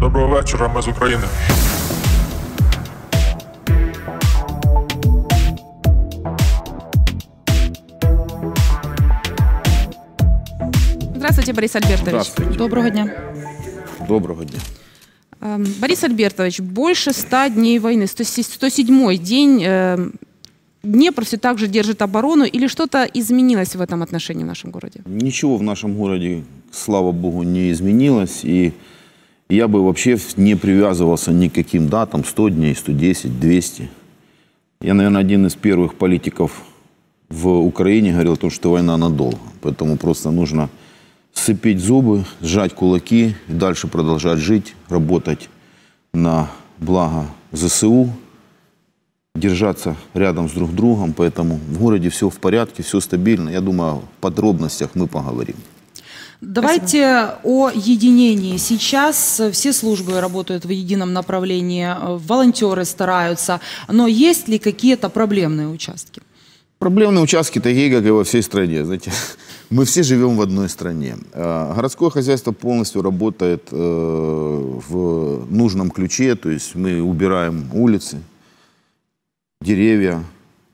Доброго вечора, ми з України. Здравствуйте, Борис Альбертович. Здравствуйте. Доброго дня. Доброго дня. Эм, Борис Альбертович, больше ста дней войны, 107-й день. Эм, Днепр все так же держит оборону или что-то изменилось в этом отношении в нашем городе? Ничего в нашем городе, слава богу, не изменилось. И я бы вообще не привязывался никаким датам, 100 дней, 110, 200. Я, наверное, один из первых политиков в Украине говорил о том, что война надолго. Поэтому просто нужно сцепить зубы, сжать кулаки, дальше продолжать жить, работать на благо ЗСУ, держаться рядом с друг другом. Поэтому в городе все в порядке, все стабильно. Я думаю, в подробностях мы поговорим. Давайте Спасибо. о единении. Сейчас э, все службы работают в едином направлении, э, волонтеры стараются, но есть ли какие-то проблемные участки? Проблемные участки такие, как и во всей стране. Знаете, мы все живем в одной стране. А, городское хозяйство полностью работает э, в нужном ключе, то есть мы убираем улицы, деревья,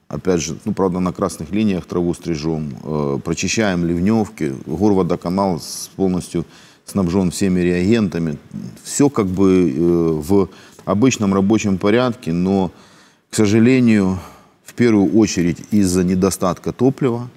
Опять же, ну, правда, на красных линиях траву стрижем, э, прочищаем ливневки, горводоканал с, полностью снабжен всеми реагентами. Все как бы э, в обычном рабочем порядке, но, к сожалению, в первую очередь из-за недостатка топлива,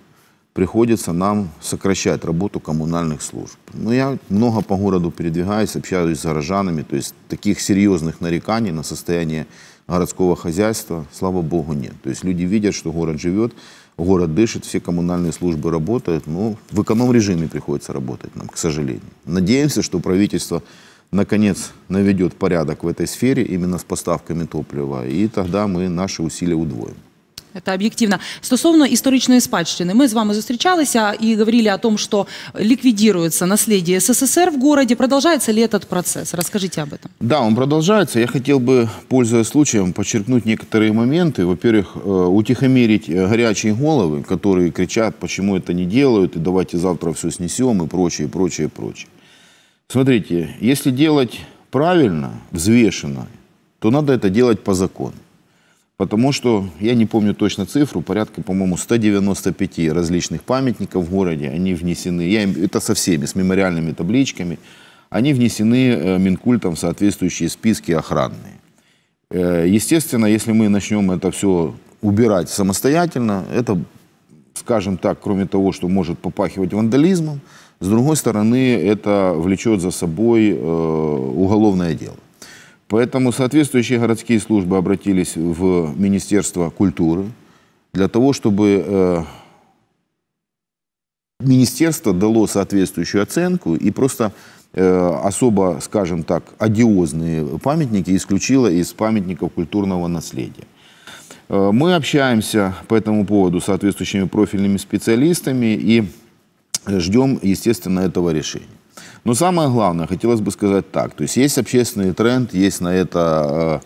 приходится нам сокращать работу коммунальных служб. Но ну, я много по городу передвигаюсь, общаюсь с горожанами, то есть таких серьезных нареканий на состояние городского хозяйства, слава богу, нет. То есть люди видят, что город живет, город дышит, все коммунальные службы работают, но ну, в эконом-режиме приходится работать нам, к сожалению. Надеемся, что правительство наконец наведет порядок в этой сфере именно с поставками топлива, и тогда мы наши усилия удвоим это объективно. Стосовно историчной спадщины. Мы с вами встречались и говорили о том, что ликвидируется наследие СССР в городе. Продолжается ли этот процесс? Расскажите об этом. Да, он продолжается. Я хотел бы, пользуясь случаем, подчеркнуть некоторые моменты. Во-первых, э, утихомирить э, горячие головы, которые кричат, почему это не делают, и давайте завтра все снесем, и прочее, прочее, прочее. Смотрите, если делать правильно, взвешенно, то надо это делать по закону. Потому что, я не помню точно цифру, порядка, по-моему, 195 различных памятников в городе, они внесены, я, это со всеми, с мемориальными табличками, они внесены э, Минкультом в соответствующие списки охранные. Э, естественно, если мы начнем это все убирать самостоятельно, это, скажем так, кроме того, что может попахивать вандализмом, с другой стороны, это влечет за собой э, уголовное дело. Поэтому соответствующие городские службы обратились в Министерство культуры для того, чтобы э, министерство дало соответствующую оценку и просто э, особо, скажем так, одиозные памятники исключило из памятников культурного наследия. Э, мы общаемся по этому поводу с соответствующими профильными специалистами и ждем, естественно, этого решения. Но самое главное, хотелось бы сказать так. То есть есть общественный тренд, есть на это э,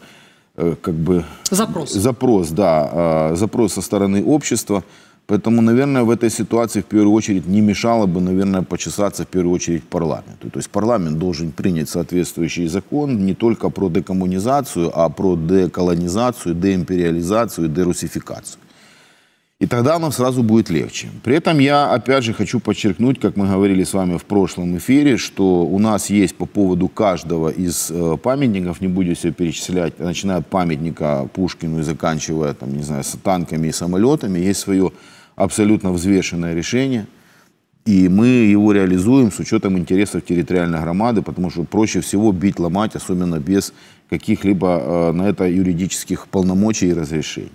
э, как бы... Запрос. Запрос, да. Э, запрос со стороны общества. Поэтому, наверное, в этой ситуации в первую очередь не мешало бы, наверное, почесаться в первую очередь парламенту. То есть парламент должен принять соответствующий закон не только про декоммунизацию, а про деколонизацию, деимпериализацию, дерусификацию. И тогда нам сразу будет легче. При этом я опять же хочу подчеркнуть, как мы говорили с вами в прошлом эфире, что у нас есть по поводу каждого из э, памятников, не будем все перечислять, начиная от памятника Пушкину и заканчивая там, не знаю, с танками и самолетами, есть свое абсолютно взвешенное решение. И мы его реализуем с учетом интересов территориальной громады, потому что проще всего бить, ломать, особенно без каких-либо э, на это юридических полномочий и разрешений.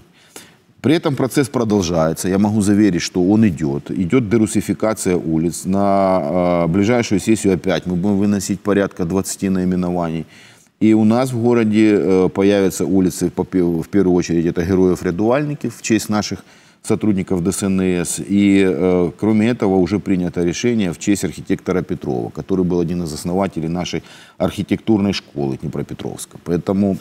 При этом процесс продолжается. Я могу заверить, что он идет. Идет дерусификация улиц. На э, ближайшую сессию опять мы будем выносить порядка 20 наименований. И у нас в городе э, появятся улицы, в первую очередь, это героев-рядуальников в честь наших сотрудников ДСНС. И э, кроме этого уже принято решение в честь архитектора Петрова, который был один из основателей нашей архитектурной школы Днепропетровска. Поэтому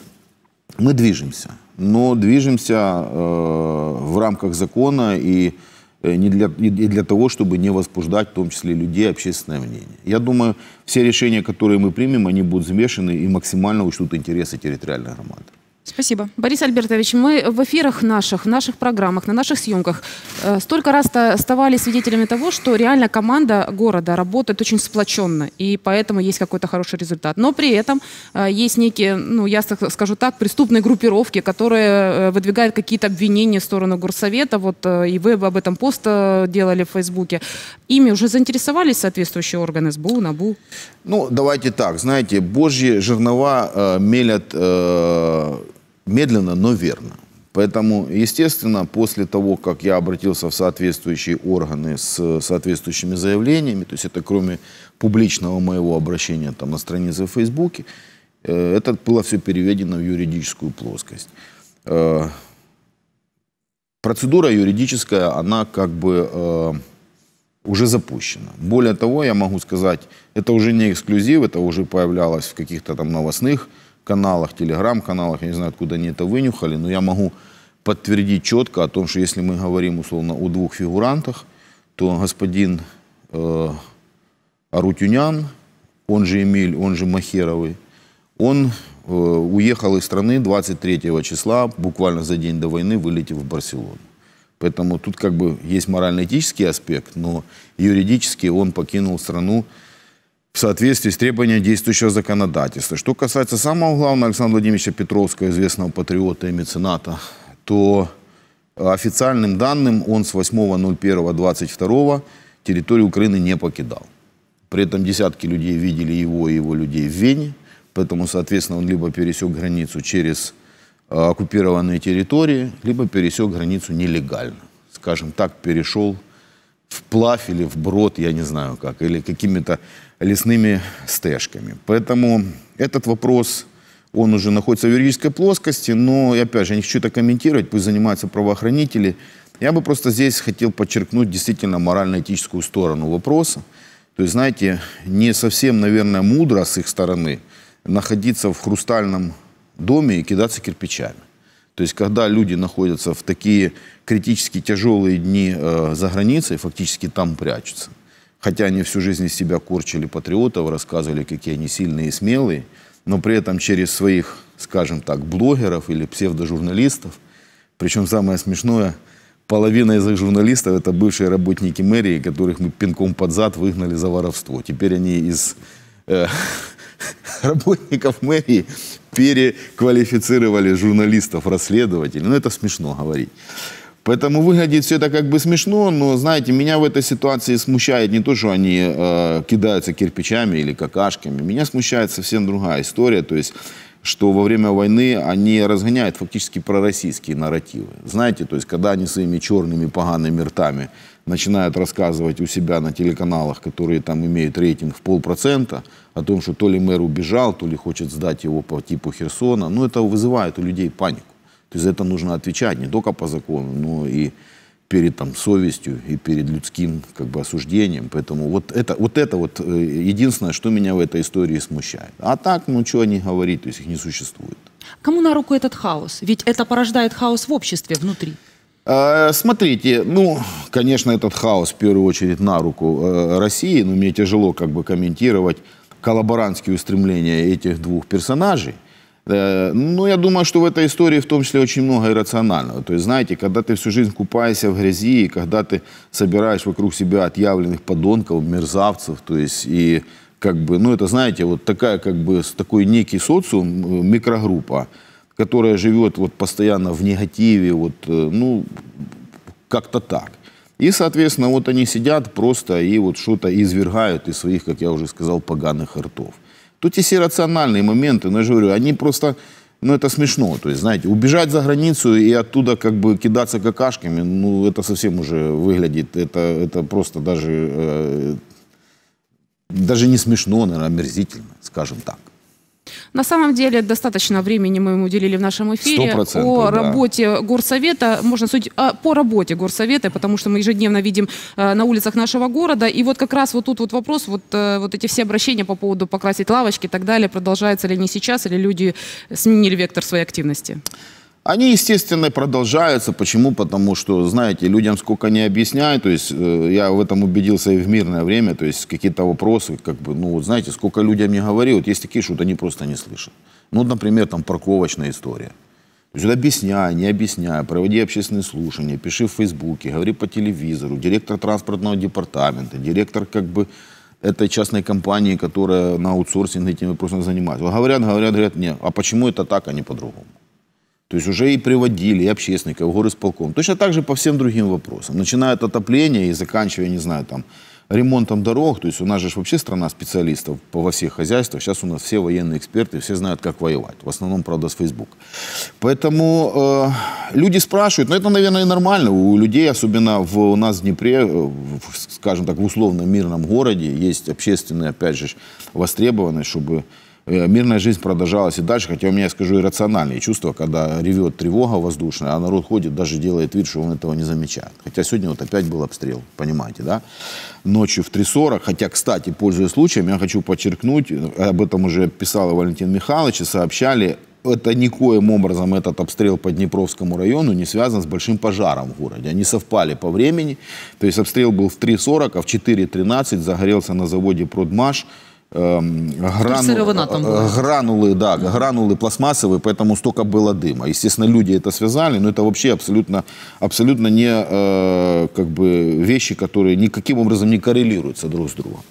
мы движемся, но движемся э, в рамках закона и э, не для, и для того, чтобы не возбуждать, в том числе людей, общественное мнение. Я думаю, все решения, которые мы примем, они будут замешаны и максимально учтут интересы территориальной громады. Спасибо. Борис Альбертович, мы в эфирах наших, в наших программах, на наших съемках э, столько раз ставали свидетелями того, что реально команда города работает очень сплоченно, и поэтому есть какой-то хороший результат. Но при этом э, есть некие, ну, я скажу так, преступные группировки, которые э, выдвигают какие-то обвинения в сторону горсовета, вот, э, и вы об этом пост э, делали в Фейсбуке. Ими уже заинтересовались соответствующие органы СБУ, НАБУ? Ну, давайте так, знаете, божьи жернова э, мелят... Э Медленно, но верно. Поэтому, естественно, после того, как я обратился в соответствующие органы с э, соответствующими заявлениями, то есть это кроме публичного моего обращения там, на странице в Фейсбуке, э, это было все переведено в юридическую плоскость. Э, процедура юридическая, она как бы уже запущена. Более того, я могу сказать, это уже не эксклюзив, это уже появлялось в каких-то там новостных каналах, телеграм-каналах, я не знаю, откуда они это вынюхали, но я могу подтвердить четко о том, что если мы говорим, условно, о двух фигурантах, то господин э, Арутюнян, он же Эмиль, он же Махеровый, он э, уехал из страны 23 числа, буквально за день до войны, вылетев в Барселону. Поэтому тут как бы есть морально-этический аспект, но юридически он покинул страну в соответствии с требованиями действующего законодательства. Что касается самого главного Александра Владимировича Петровского, известного патриота и мецената, то э, официальным данным он с 8.01.22 территорию Украины не покидал. При этом десятки людей видели его и его людей в Вене, поэтому, соответственно, он либо пересек границу через э, оккупированные территории, либо пересек границу нелегально. Скажем так, перешел вплавь или вброд, я не знаю как, или какими-то лесными стежками. Поэтому этот вопрос, он уже находится в юридической плоскости, но, опять же, я не хочу это комментировать, пусть занимаются правоохранители. Я бы просто здесь хотел подчеркнуть действительно морально-этическую сторону вопроса. То есть, знаете, не совсем, наверное, мудро с их стороны находиться в хрустальном доме и кидаться кирпичами. То есть, когда люди находятся в такие критически тяжелые дни э, за границей, фактически там прячутся. Хотя они всю жизнь из себя корчили патриотов, рассказывали, какие они сильные и смелые, но при этом через своих, скажем так, блогеров или псевдожурналистов, причем самое смешное, половина из их журналистов это бывшие работники мэрии, которых мы пинком под зад выгнали за воровство. Теперь они из э, работников мэрии переквалифицировали журналистов, расследователей. Ну, это смешно говорить. Поэтому выглядит все это как бы смешно, но, знаете, меня в этой ситуации смущает не то, что они э, кидаются кирпичами или какашками. Меня смущает совсем другая история. То есть что во время войны они разгоняют фактически пророссийские нарративы. Знаете, то есть, когда они своими черными погаными ртами начинают рассказывать у себя на телеканалах, которые там имеют рейтинг в полпроцента, о том, что то ли мэр убежал, то ли хочет сдать его по типу Херсона, ну, это вызывает у людей панику. То есть, за это нужно отвечать не только по закону, но и перед там, совестью и перед людским как бы, осуждением. Поэтому вот это, вот это вот э, единственное, что меня в этой истории смущает. А так, ну что они говорить, то есть их не существует. Кому на руку этот хаос? Ведь это порождает хаос в обществе внутри. Э, смотрите, ну, конечно, этот хаос в первую очередь на руку э, России, но мне тяжело как бы комментировать коллаборантские устремления этих двух персонажей. Э, ну, я думаю, что в этой истории в том числе очень много иррационального. То есть, знаете, когда ты всю жизнь купаешься в грязи, и когда ты собираешь вокруг себя отъявленных подонков, мерзавцев, то есть, и как бы, ну, это, знаете, вот такая, как бы, такой некий социум, э, микрогруппа, которая живет вот постоянно в негативе, вот, э, ну, как-то так. И, соответственно, вот они сидят просто и вот что-то извергают из своих, как я уже сказал, поганых ртов. Тут есть и рациональные моменты, но я же говорю, они просто, ну это смешно. То есть, знаете, убежать за границу и оттуда как бы кидаться какашками, ну это совсем уже выглядит, это, это просто даже, э, даже не смешно, наверное, омерзительно, скажем так. На самом деле, достаточно времени мы ему уделили в нашем эфире. О да. работе горсовета, можно судить а, по работе горсовета, потому что мы ежедневно видим а, на улицах нашего города. И вот как раз вот тут вот вопрос, вот, а, вот эти все обращения по поводу покрасить лавочки и так далее, продолжается ли не сейчас, или люди сменили вектор своей активности? Они, естественно, продолжаются. Почему? Потому что, знаете, людям сколько не объясняют, то есть э, я в этом убедился и в мирное время, то есть какие-то вопросы, как бы, ну, вот знаете, сколько людям не говори, вот есть такие, что они просто не слышат. Ну, например, там парковочная история. То есть объясняй, не объясняй, проводи общественные слушания, пиши в Фейсбуке, говори по телевизору, директор транспортного департамента, директор, как бы, этой частной компании, которая на аутсорсинге этими вопросами занимается. говорят, говорят, говорят, нет, а почему это так, а не по-другому? То есть уже и приводили, и общественников, и горосполком. Точно так же по всем другим вопросам. Начиная от отопления и заканчивая, не знаю, там, ремонтом дорог. То есть у нас же вообще страна специалистов по во всех хозяйствах. Сейчас у нас все военные эксперты, все знают, как воевать. В основном, правда, с Facebook. Поэтому э, люди спрашивают. Но это, наверное, и нормально. У людей, особенно в, у нас в Днепре, э, в, скажем так, в условно мирном городе, есть общественные, опять же, востребованность, чтобы Э, мирная жизнь продолжалась и дальше, хотя у меня, скажу, иррациональные чувства, когда ревет тревога воздушная, а народ ходит, даже делает вид, что он этого не замечает. Хотя сегодня вот опять был обстрел, понимаете, да? Ночью в 3.40, хотя, кстати, пользуясь случаем, я хочу подчеркнуть, э, об этом уже писал Валентин Михайлович, и сообщали, это никоим образом этот обстрел по Днепровскому району не связан с большим пожаром в городе. Они совпали по времени. То есть обстрел был в 3.40, а в 4.13 загорелся на заводе «Продмаш» грану, там гранулы, да, гранулы пластмассовые, поэтому столько было дыма. Естественно, люди это связали, но ну, это вообще абсолютно, абсолютно не как бы вещи, которые никаким образом не коррелируются друг с другом.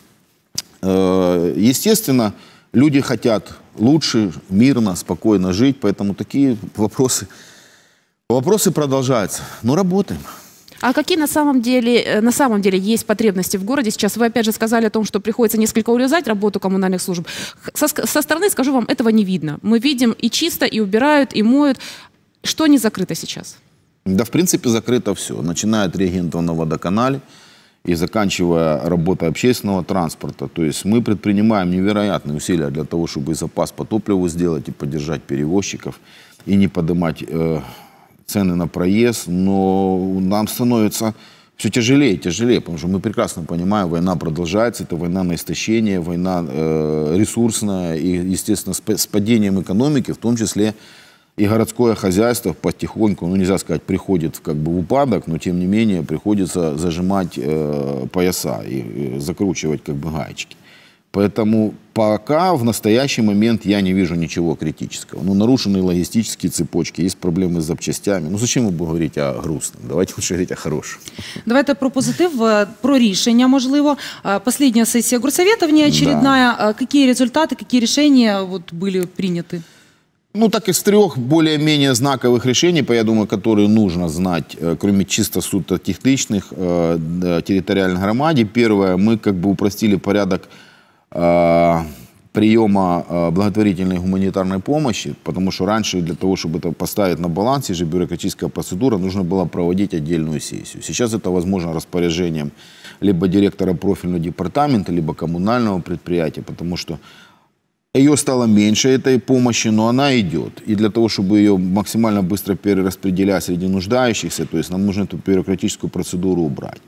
естественно, люди хотят лучше, мирно, спокойно жить, поэтому такие вопросы, вопросы продолжаются. Но работаем. А какие на самом деле, э, на самом деле есть потребности в городе сейчас? Вы опять же сказали о том, что приходится несколько урезать работу коммунальных служб. Со, со стороны, скажу вам, этого не видно. Мы видим и чисто, и убирают, и моют. Что не закрыто сейчас? Да, в принципе, закрыто все. Начиная от регентов на водоканале и заканчивая работой общественного транспорта. То есть мы предпринимаем невероятные усилия для того, чтобы и запас по топливу сделать, и поддержать перевозчиков, и не поднимать э, цены на проезд, но нам становится все тяжелее и тяжелее, потому что мы прекрасно понимаем, война продолжается, это война на истощение, война э, ресурсная, и, естественно, с, с падением экономики, в том числе и городское хозяйство потихоньку, ну нельзя сказать, приходит как бы в упадок, но тем не менее приходится зажимать э, пояса и, и э, закручивать как бы гаечки. Поэтому пока в настоящий момент я не вижу ничего критического. Ну, нарушены логистические цепочки, есть проблемы с запчастями. Ну, зачем вы говорите о грустном? Давайте лучше говорить о хорошем. Давайте про позитив, э, про решение, возможно. Э, последняя сессия горсовета, внеочередная. Да. Э, какие результаты, какие решения вот, были приняты? Ну, так из трех более-менее знаковых решений, я думаю, которые нужно знать, кроме чисто суто техничных территориальных громадей. Первое, мы как бы упростили порядок Э, приема э, благотворительной гуманитарной помощи, потому что раньше для того, чтобы это поставить на баланс, же бюрократическая процедура, нужно было проводить отдельную сессию. Сейчас это возможно распоряжением либо директора профильного департамента, либо коммунального предприятия, потому что ее стало меньше, этой помощи, но она идет. И для того, чтобы ее максимально быстро перераспределять среди нуждающихся, то есть нам нужно эту бюрократическую процедуру убрать.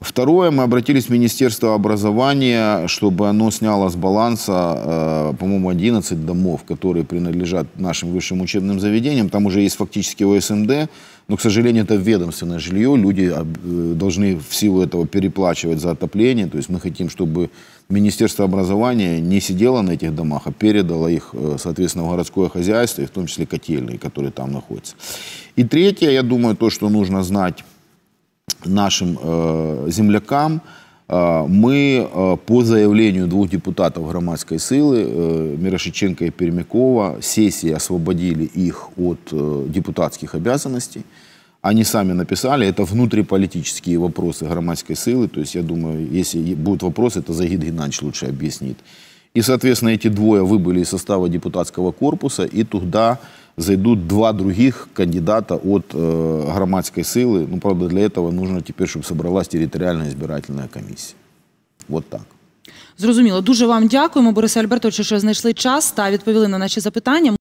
Второе, мы обратились в Министерство образования, чтобы оно сняло с баланса, э, по-моему, 11 домов, которые принадлежат нашим высшим учебным заведениям. Там уже есть фактически ОСМД, но, к сожалению, это ведомственное жилье. Люди э, должны в силу этого переплачивать за отопление. То есть мы хотим, чтобы Министерство образования не сидело на этих домах, а передало их, э, соответственно, в городское хозяйство, и в том числе котельные, которые там находятся. И третье, я думаю, то, что нужно знать нашим землякам. Мы по заявлению двух депутатов громадской силы, Мирошиченко и Пермякова, сессии освободили их от э, депутатских обязанностей. Они сами написали, это внутриполитические вопросы громадской силы, то есть я думаю, если будут вопросы, это Загид Геннадьевич лучше объяснит. И, соответственно, эти двое выбыли из состава депутатского корпуса, и туда зайдут два других кандидата от э, е, громадской силы. Ну, правда, для этого нужно теперь, чтобы собралась территориальная избирательная комиссия. Вот так. Зрозуміло. Дуже вам дякуємо, Борисе Альбертовичу, що знайшли час та відповіли на наші запитання.